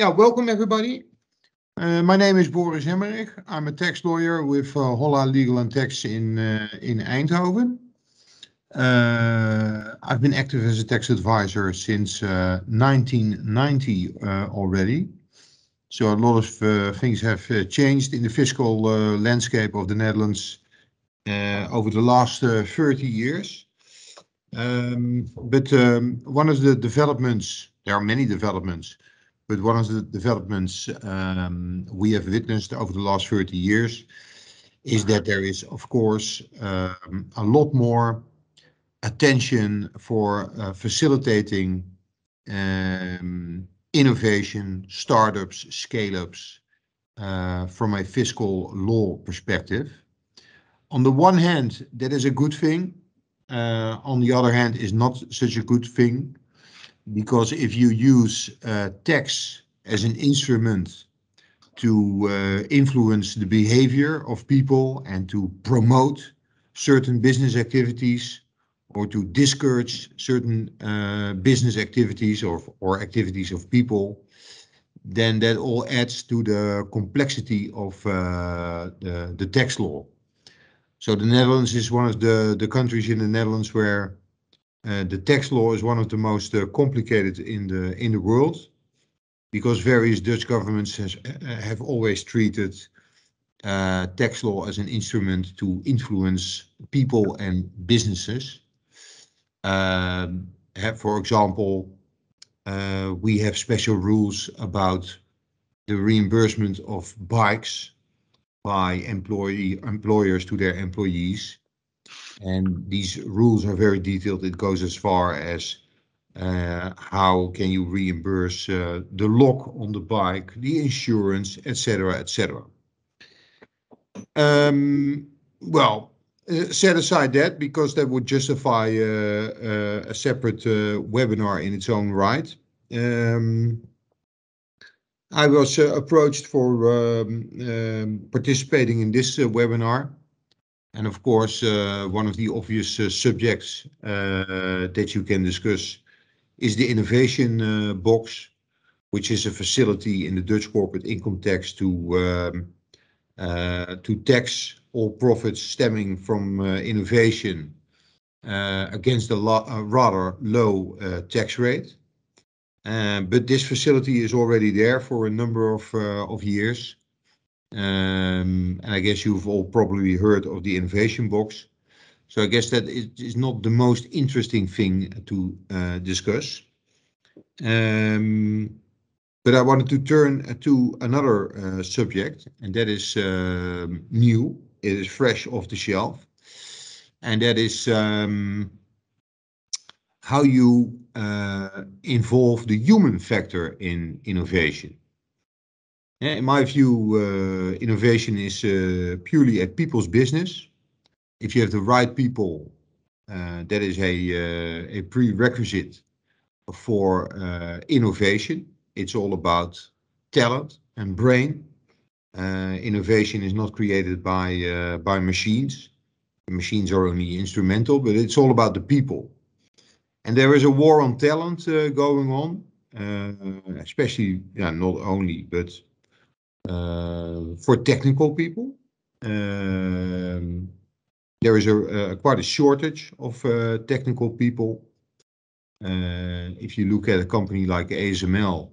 Yeah, welcome everybody. Uh, my name is Boris Hemmerich. I'm a tax lawyer with uh, Holla Legal and Tax in uh, in Eindhoven. Uh, I've been active as a tax advisor since 1990 uh, uh, already. So a lot of uh, things have changed in the fiscal landscape of the Netherlands over the last 30 years. Um, but um, one of the developments, there are many developments, but one of the developments um, we have witnessed over the last 30 years is that there is, of course, um, a lot more attention for uh, facilitating um, innovation, startups, scale-ups uh, from a fiscal law perspective. On the one hand, that is a good thing. Uh, on the other hand, is not such a good thing because if you use uh, tax as an instrument to uh, influence the behavior of people and to promote certain business activities or to discourage certain uh, business activities or, or activities of people, then that all adds to the complexity of uh, the, the tax law. So the Netherlands is one of the, the countries in the Netherlands where uh, the tax law is one of the most uh, complicated in the in the world because various Dutch governments has, uh, have always treated uh, tax law as an instrument to influence people and businesses. Um, have, for example, uh, we have special rules about the reimbursement of bikes by employee employers to their employees. And these rules are very detailed. It goes as far as uh, how can you reimburse uh, the lock on the bike, the insurance, etc., etc. Um, well, uh, set aside that because that would justify uh, uh, a separate uh, webinar in its own right. Um, I was approached for um, um, participating in this webinar and of course, uh, one of the obvious uh, subjects uh, that you can discuss is the innovation box, which is a facility in the Dutch corporate income tax to um, to tax all profits stemming from innovation against a, a rather low tax rate. Um, but this facility is already there for a number of, uh, of years. Um, and I guess you've all probably heard of the innovation box. So I guess that is not the most interesting thing to uh, discuss. Um, but I wanted to turn uh, to another uh, subject, and that is uh, new. It is fresh off the shelf, and that is um, how you uh, involve the human factor in innovation. In my view, eh, innovation is eh, purely a people's business. If you have the right people, eh, that is a prerequisite for innovation. It's all about talent and brain. Innovation is not created by machines. Machines are only instrumental, but it's all about the people. And There is a war on talent going on, especially, not only, but um, for technical people. Um, there is a quite a shortage of uh, technical people. If you look at a company like ASML,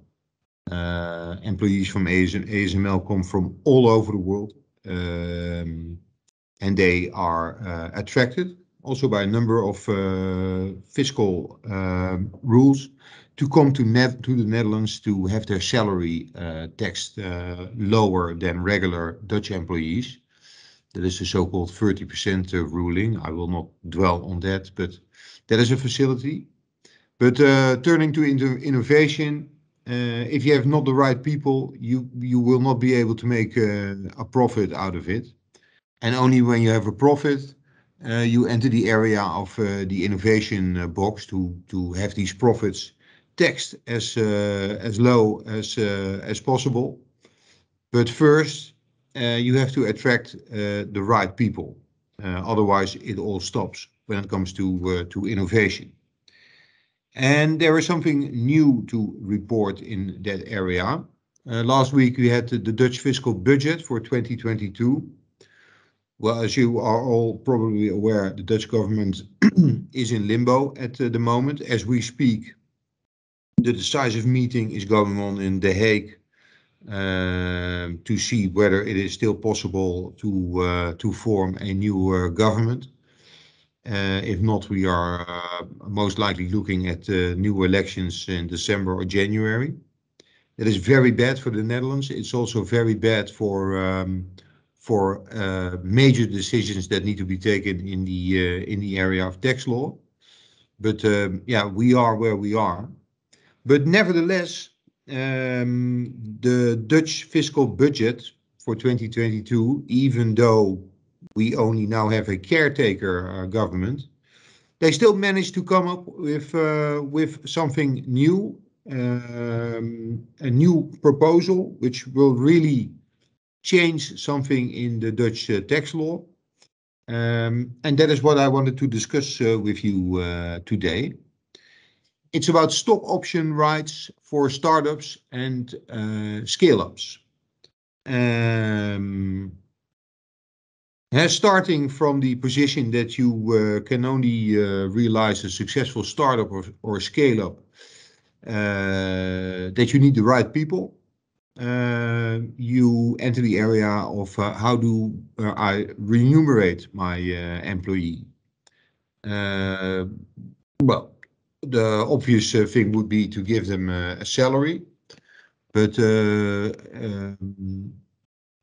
uh, employees from ASML come from all over the world, um, and they are uh, attracted also by a number of fiscal rules to come to net to the Netherlands to have their salary uh, taxed uh, lower than regular Dutch employees. That is the so-called 30% uh, ruling. I will not dwell on that, but that is a facility. But uh, turning to innovation, uh, if you have not the right people, you you will not be able to make uh, a profit out of it. And only when you have a profit, you enter the area of the innovation box to to have these profits text eh, as low as eh, possible. First, eh, you have to attract the right people. Otherwise, it all stops when it comes to innovation. There is something new to report in that area. Last week, we had the Dutch fiscal budget for 2022. Well, as you are all probably aware, the Dutch government is in limbo at the moment. As we speak, the decisive meeting is going on in The Hague um, to see whether it is still possible to uh, to form a new uh, government. Uh, if not, we are uh, most likely looking at uh, new elections in December or January. That is very bad for the Netherlands. It's also very bad for um, for uh, major decisions that need to be taken in the in the area of tax law. But um, yeah, we are where we are. But nevertheless, um, the Dutch fiscal budget for 2022, even though we only now have a caretaker uh, government, they still managed to come up with uh, with something new, um, a new proposal which will really change something in the Dutch uh, tax law. Um, and that is what I wanted to discuss with you today. It's about stock option rights for startups and uh, scale-ups. Um, eh, starting from the position that you uh, can only uh, realize a successful startup or, or scale-up, that you need the right people. Uh, you enter the area of uh, how do uh, I remunerate my employee? well, the obvious uh, thing would be to give them uh, a salary, but uh, um,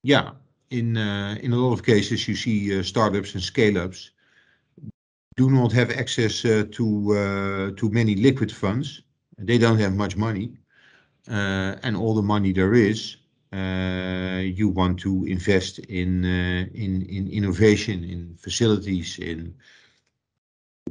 yeah, in in a lot of cases you see startups and scale-ups do not have access to to many liquid funds. They don't have much money, and all the money there is uh, you want to invest in, uh, in in innovation, in facilities, in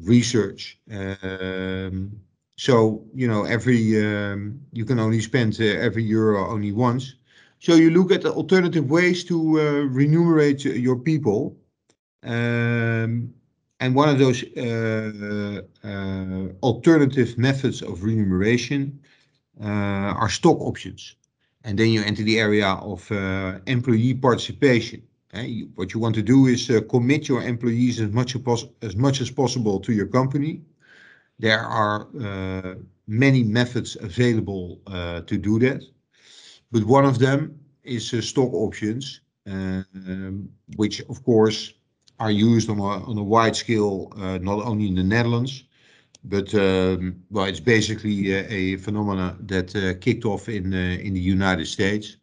research. Um, so you know every um, you can only spend uh, every euro only once. So you look at alternative ways to uh, remunerate your people. Um, and one of those uh, uh, alternative methods of remuneration uh, are stock options. And then you enter the area of employee participation. Eh, what you want to do is uh, commit your employees as much as possible to your company. There are uh, many methods available uh, to do that, but one of them is stock options, um, which of course are used on a wide scale, not only in the Netherlands, but um, well, it's basically a phenomenon that kicked off in the United States.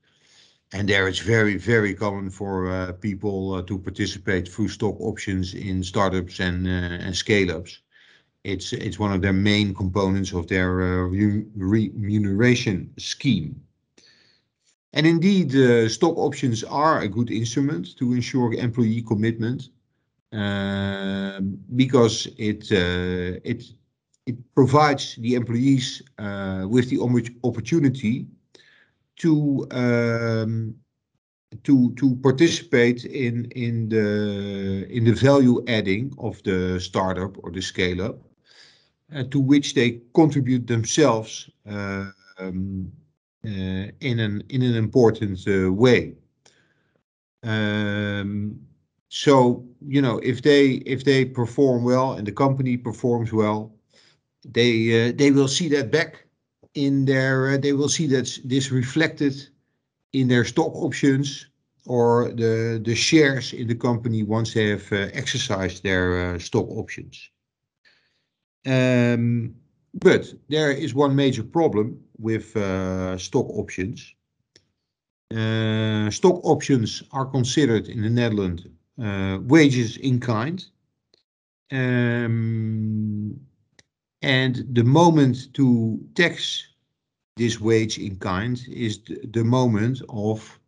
And there it's very, very common for uh, people uh, to participate through stock options in startups and uh, and scale-ups. It's it's one of their main components of their uh, remuneration scheme. And indeed, uh, stock options are a good instrument to ensure employee commitment um, because it uh, it it provides the employees with the opportunity to um, to to participate in in the in the value adding of the startup or the scale up, uh, to which they contribute themselves uh, um, uh, in an in an important uh, way. Um, so you know if they if they perform well and the company performs well, they uh, they will see that back in their, uh, they will see that this reflected in their stock options or the, the shares in the company once they have uh, exercised their uh, stock options. Um, but there is one major problem with uh, stock options. Uh, stock options are considered in the Netherlands uh, wages in kind. Um, and the moment to tax this wage in kind is the moment of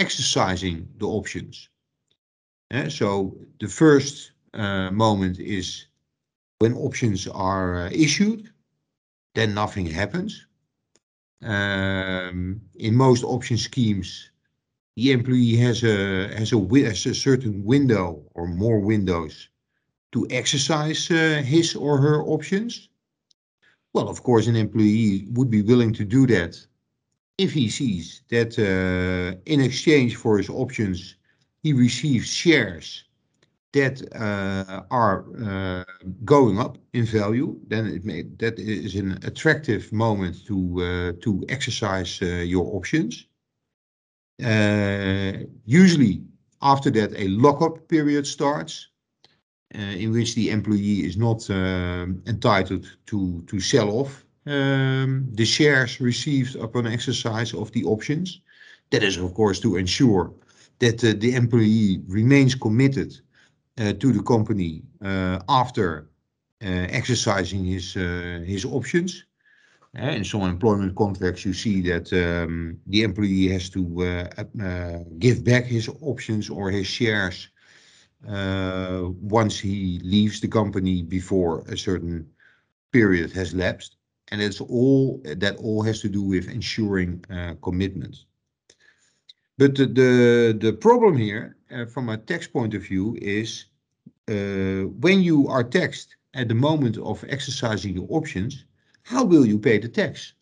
exercising the options. Uh, so the first uh, moment is when options are uh, issued, then nothing happens. Um, in most option schemes, the employee has a has a has a certain window or more windows to exercise uh, his or her options. Well, of course, an employee would be willing to do that if he sees that uh, in exchange for his options, he receives shares that uh, are uh, going up in value, then it may, that is an attractive moment to uh, to exercise uh, your options. Uh, usually, after that, a lockup period starts, Eh, in which the employee is not eh, entitled to, to sell off um, the shares received upon exercise of the options. That is, of course, to ensure that uh, the employee remains committed uh, to the company uh, after exercising his his options. in some employment contracts, you see that um, the employee has to give back his options or his shares uh, once he leaves the company before a certain period has lapsed. And it's all that all has to do with ensuring uh, commitment. But the, the, the problem here, uh, from a tax point of view, is when you are taxed at the moment of exercising your options, how will you pay the tax?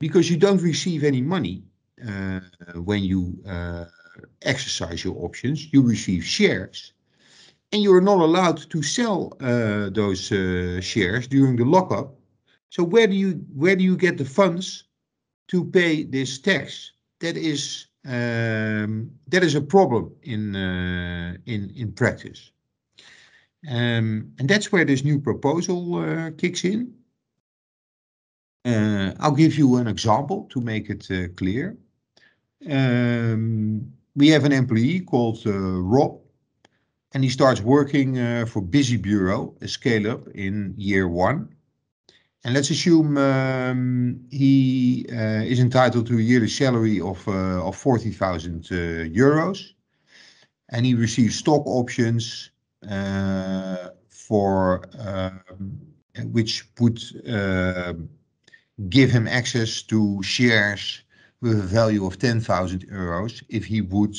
Because you don't receive any money uh, when you uh, exercise your options, you receive shares and you are not allowed to sell uh, those uh, shares during the lockup. So where do you where do you get the funds to pay this tax? That is um, that is a problem in uh, in in practice, um, and that's where this new proposal uh, kicks in. Uh, I'll give you an example to make it uh, clear. Um, we have an employee called Rob and he starts working uh, for Busy Bureau, a scale up in year one. And let's assume um, he uh, is entitled to a yearly salary of, uh, of 40,000 uh, euros. And he receives stock options uh, for um, which would um, give him access to shares with a value of 10,000 euros if he would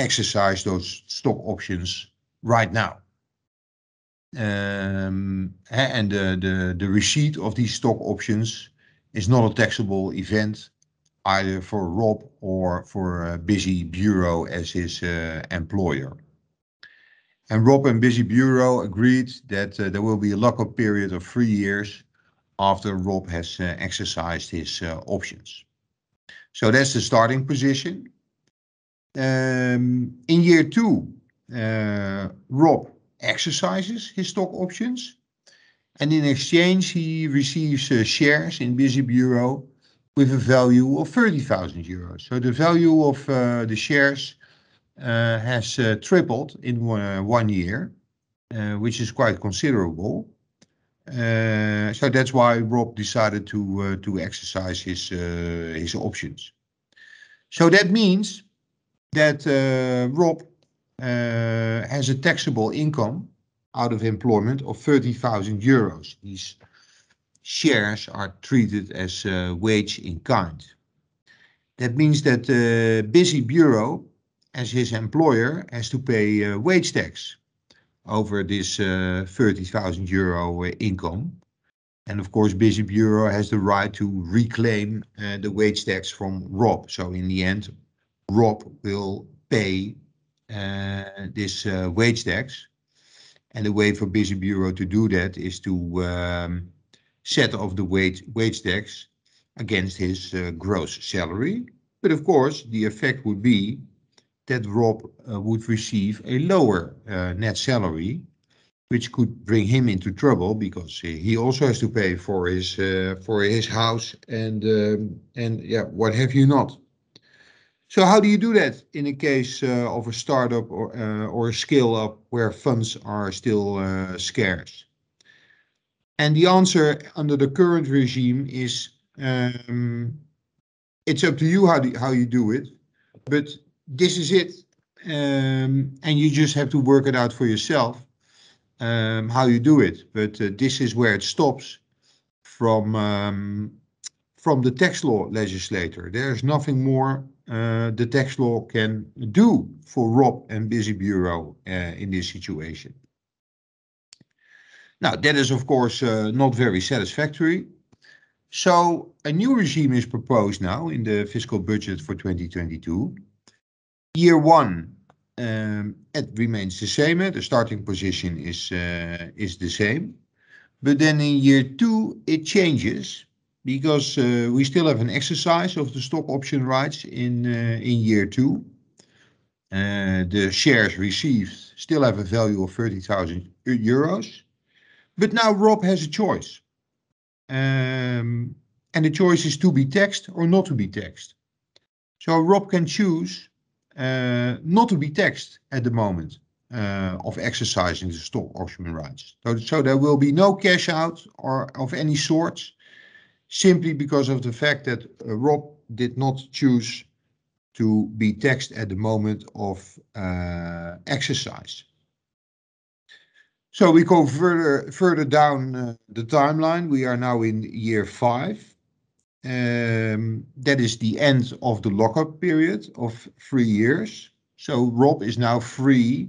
exercise those stock options right now. Um, eh, and The receipt of these stock options is not a taxable event either for Rob or for Busy Bureau as his uh, employer. And Rob and Busy Bureau agreed that uh, there will be a lock-up period of three years after Rob has uh, exercised his options. So That's the starting position. Um, in year two, uh, Rob exercises his stock options, and in exchange, he receives uh, shares in Busy Bureau with a value of 30,000 euros. So the value of uh, the shares has tripled in one, one year, which is quite considerable. so that's why Rob decided to to exercise his his options. So that means that uh, Rob uh, has a taxable income out of employment of 30,000 euros. These shares are treated as uh, wage in kind. That means that the busy bureau, as his employer, has to pay wage tax over this 30,000 euro income. And of course, Busy Bureau has the right to reclaim the wage tax from Rob. So in the end, Rob will pay uh, this uh, wage tax. The way for Busy bureau to do that is to um, set off the wage tax against his uh, gross salary. Of course, the effect would be that Rob would receive a lower net salary, which could bring him into trouble because he also has to pay for his house um, and yeah, what have you not. So how do you do that in a case uh, of a startup or uh, or a scale up where funds are still uh, scarce? And the answer under the current regime is um, it's up to you how do, how you do it, but this is it, um, and you just have to work it out for yourself um, how you do it. But uh, this is where it stops from um, from the tax law legislator. There's nothing more uh, the tax law can do for Rob and Busy Bureau uh, in this situation. Now, that is, of course, uh, not very satisfactory. So, a new regime is proposed now in the fiscal budget for 2022. Year one, um, it remains the same. Uh, the starting position is, uh, is the same. But then in year two, it changes because uh, we still have an exercise of the stock option rights in uh, year two. Uh, the shares received still have a value of 30,000 euros. But Now Rob has a choice. Um, and The choice is to be taxed or not to be taxed. So Rob can choose not to be taxed at the moment of exercising the stock option rights. So There will be no cash out of any sort simply because of the fact that uh, Rob did not choose to be taxed at the moment of uh, exercise. So we go further further down uh, the timeline. We are now in year five. Um, that is the end of the lockup period of three years. So Rob is now free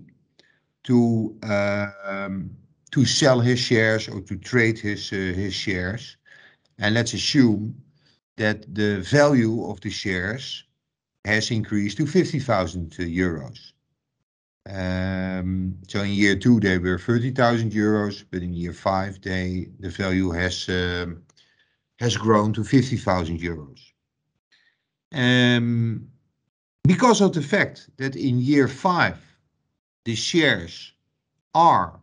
to um, to sell his shares or to trade his uh, his shares and let's assume that the value of the shares has increased to 50,000 uh, euros. Um, so in year two, they were 30,000 euros, but in year five, they the value has um, has grown to 50,000 euros. Um, because of the fact that in year five, the shares are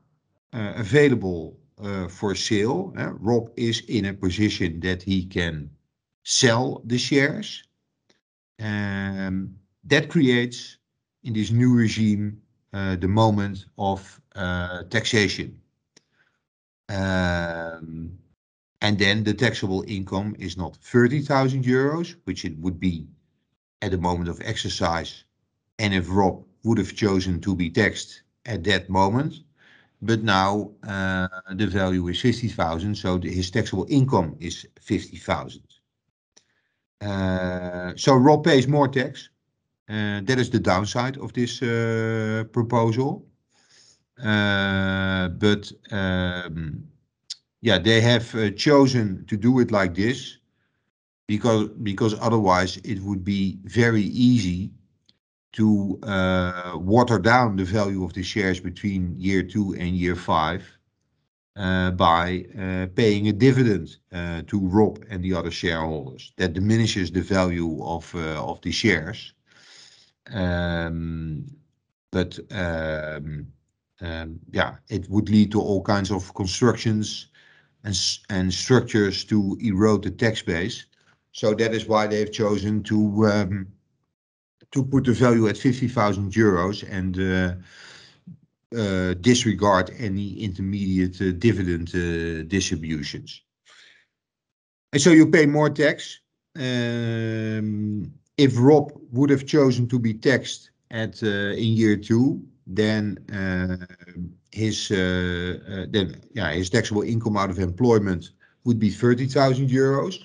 uh, available Eh, for sale. Rob is in a position that he can sell the shares. Um, that creates, in this new regime, eh, the moment of eh, taxation. Um, then the taxable income is not 30,000 euros, which it would be at the moment of exercise, and if Rob would have chosen to be taxed at that moment, but now uh, the value is 50,000, so the, his taxable income is 50,000. Uh, so Rob pays more tax. Uh, that is the downside of this proposal. But um, yeah, they have chosen to do it like this because because otherwise it would be very easy to uh, water down the value of the shares between year two and year five uh, by uh, paying a dividend to Rob and the other shareholders. That diminishes the value of the shares. Um, but um, um, yeah, it would lead to all kinds of constructions and structures to erode the tax base. So that is why they've chosen to to put the value at 50,000 euros and uh, uh, disregard any intermediate uh, dividend distributions. and so You pay more tax. Um, if Rob would have chosen to be taxed in year two, then his taxable income out of employment would be 30,000 euros.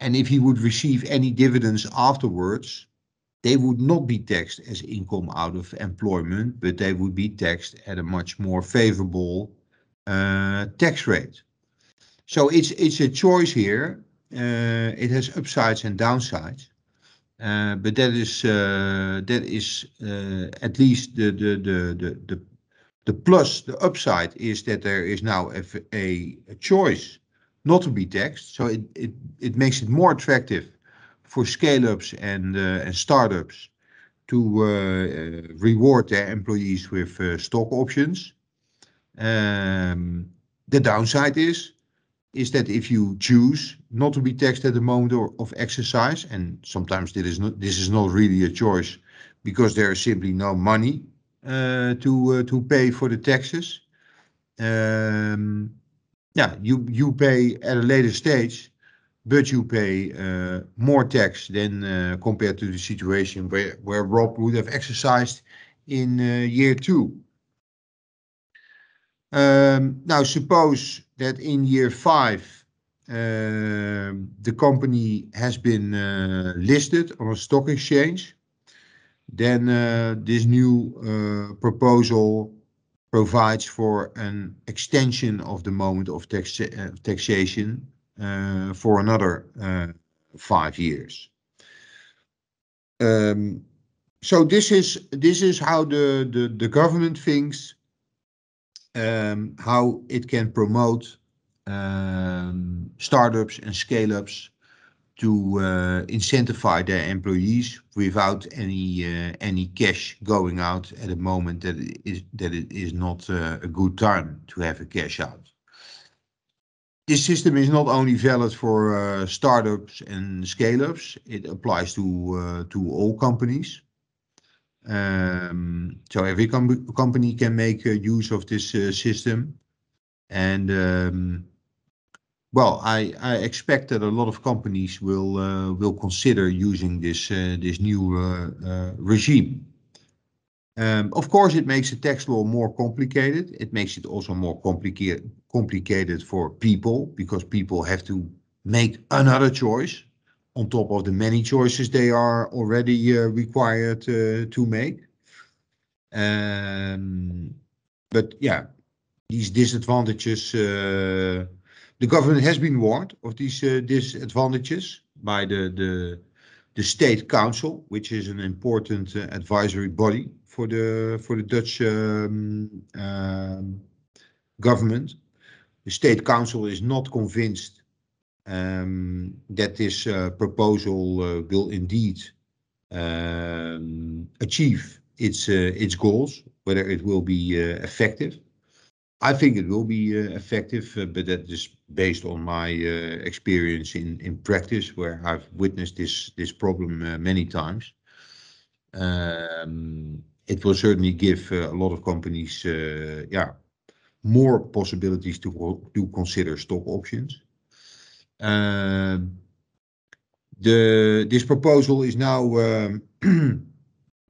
and If he would receive any dividends afterwards, they would not be taxed as income out of employment, but they would be taxed at a much more favorable uh, tax rate. So it's it's a choice here. Uh, it has upsides and downsides, uh, but that is uh, that is uh, at least the the, the the the the plus the upside is that there is now a, a, choice not to be taxed, so it, it, it makes it more attractive for scale-ups and, and eh, startups to eh, eh, reward their employees with stock options. Um, the downside is is that if you choose not to be taxed at the moment or, of exercise, and sometimes this is not this is not really a choice because there is simply no money uh, to uh, to pay for the taxes. Um, yeah, you you pay at a later stage but you pay uh, more tax than uh, compared to the situation where, where Rob would have exercised in uh, year two. Um, now, suppose that in year five, um, the company has been uh, listed on a stock exchange, then uh, this new uh, proposal provides for an extension of the moment of tax taxation uh, for another uh, five years. Um, so this is this is how the the, the government thinks um, how it can promote um, startups and scale-ups to uh, incentivize their employees without any uh, any cash going out at a moment that it is that it is not uh, a good time to have a cash out. This system is not only valid for uh, startups and scale-ups, it applies to, uh, to all companies. Um, so every com company can make uh, use of this uh, system. And um, well, I, I expect that a lot of companies will uh, will consider using this uh, this new uh, regime. Um, of course, it makes the tax law more complicated. It makes it also more complica complicated for people because people have to make another choice on top of the many choices they are already uh, required uh, to make. Um, but yeah, these disadvantages, uh, the government has been warned of these uh, disadvantages by the, the, the State Council, which is an important uh, advisory body for the for the Dutch um, um, government. The State Council is not convinced um, that this uh, proposal uh, will indeed um, achieve its uh, its goals, whether it will be uh, effective. I think it will be uh, effective, but that is based on my experience in, in practice, where I've witnessed this this problem many times. Um, it will certainly give uh, a lot of companies, uh, yeah, more possibilities to consider stock options. Um, this proposal is now um,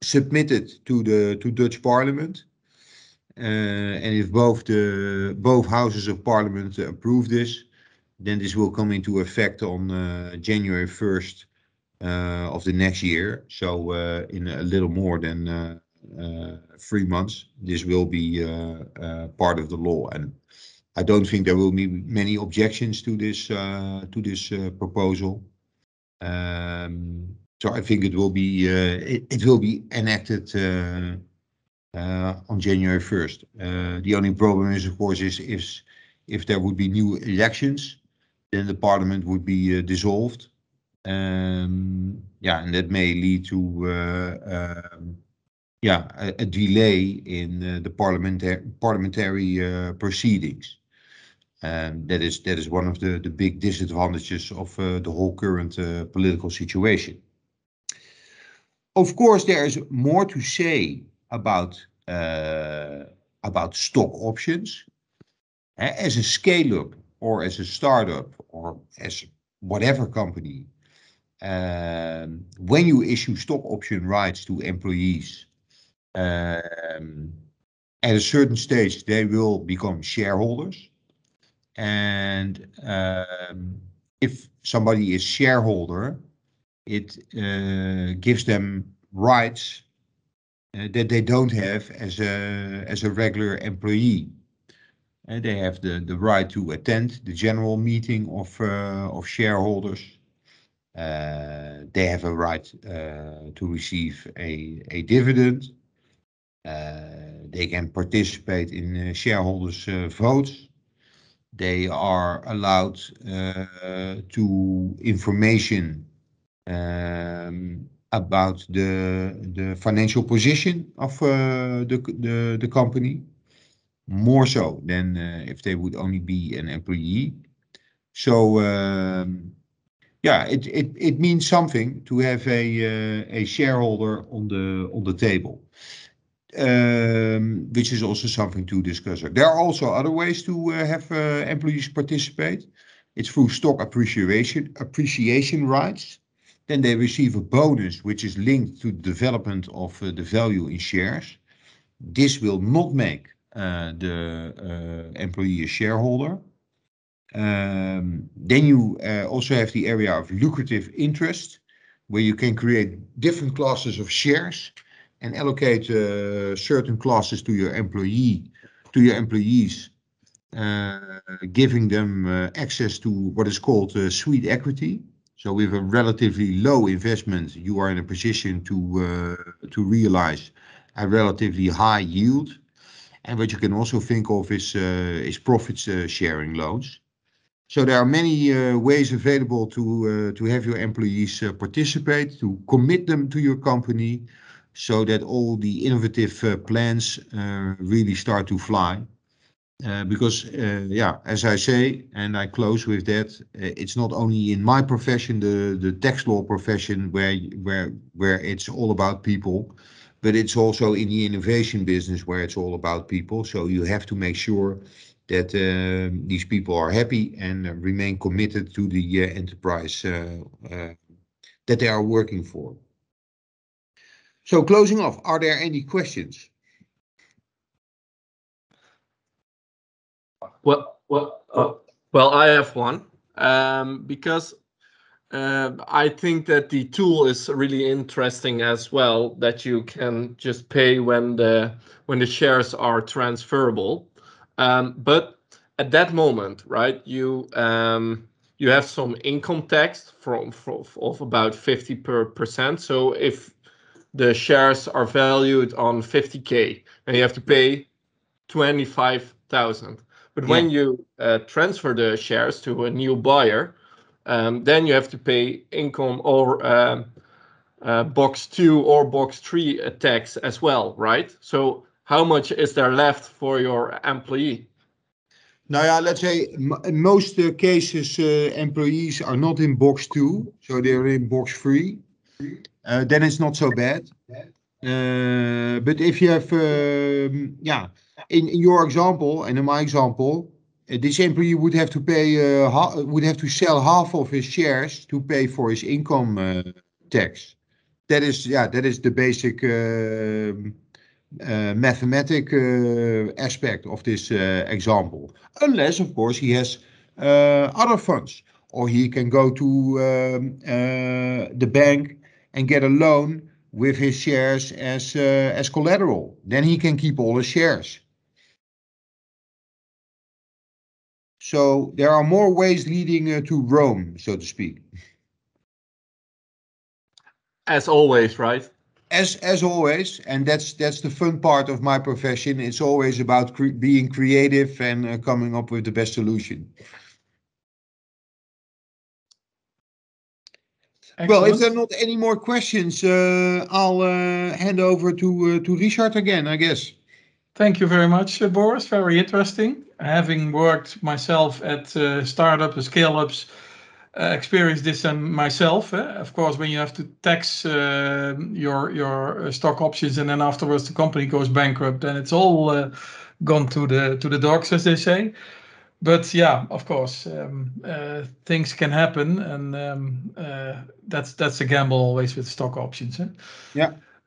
submitted to the Dutch Parliament. Uh, and If both houses of parliament approve this, then this will come into effect on January 1st of the next year. In a little more than uh, three months, this will be uh, uh, part of the law. And I don't think there will be many objections to this to this proposal. Um, so I think it will be it, it, will be enacted on January 1st. the only problem is, of course, is if if there would be new elections, then the parliament would be dissolved. Um, yeah, and that may lead to uh, um, yeah, a, a delay in uh, eh, the parliamentary parliamentary eh, proceedings. And that is that is one of the, the big disadvantages of eh, the whole current political situation. Of course, there is more to say about about stock options. As a scale up or as a startup or as whatever company, when you issue stock option rights to employees, um, at a certain stage, they will become shareholders. and um, If somebody is shareholder, it uh, gives them rights uh, that they don't have as a regular employee. Uh, they have the right to attend the general meeting of shareholders. They have a right to receive a dividend. Eh, they can participate in eh, shareholders eh, votes. They are allowed to information um, about the, the financial position of the, the, the company more so than uh, if they would only be an employee. So um, yeah, it, it it means something to have a uh, a shareholder on the on the table um, which is also something to discuss. There are also other ways to uh, have uh, employees participate. It's through stock appreciation appreciation rights. Then they receive a bonus which is linked to the development of uh, the value in shares. This will not make the employee a shareholder. Um, then you uh, also have the area of lucrative interest, where you can create different classes of shares and allocate uh, certain classes to your employee, to your employees, uh, giving them uh, access to what is called sweet equity. So with a relatively low investment, you are in a position to to realize a relatively high yield. And what you can also think of is is profits sharing loans. So there are many uh, ways available to uh, to have your employees uh, participate, to commit them to your company, so that all the innovative uh, plans uh, really start to fly. Uh, because, yeah, as I say, and I close with that, it's not only in my profession, the tax law profession, where it's all about people, but it's also in the innovation business where it's all about people. So you have to make sure that these people are happy and remain committed to the enterprise that they are working for. So closing off, are there any questions? Well, well, uh, well, I have one um, because uh, I think that the tool is really interesting as well that you can just pay when the when the shares are transferable. Um, but at that moment, right, you um, you have some income tax from, from of about fifty per percent. So if the shares are valued on 50k and you have to pay 25,000. But yeah. when you uh, transfer the shares to a new buyer, um, then you have to pay income or um, uh, box two or box three uh, tax as well, right? So how much is there left for your employee? Now, yeah, let's say in most uh, cases, uh, employees are not in box two, so they're in box three uh, then it's not so bad. Uh, but if you have, um, yeah, in, in, your example and in my example, uh, this employee would have to pay, uh, would have to sell half of his shares to pay for his income tax. That is, yeah, that is the basic ehm, mathematic aspect of this example. Unless, of course, he has other funds, or he can go to um, the bank and get a loan with his shares as uh, as collateral. Then he can keep all his shares. So there are more ways leading uh, to Rome, so to speak. As always, right? As as always, and that's that's the fun part of my profession. It's always about cre being creative and uh, coming up with the best solution. Excellent. Well, if there are not any more questions, uh, I'll uh, hand over to uh, to Richard again, I guess. Thank you very much, Boris. Very interesting. Having worked myself at startups, scale-ups, uh, experienced this and myself. Eh? Of course, when you have to tax uh, your your stock options and then afterwards the company goes bankrupt, and it's all uh, gone to the to the dogs, as they say but yeah, of course, um, uh, things can happen, and um, uh, that's that's a gamble always with stock options. Huh? Yeah.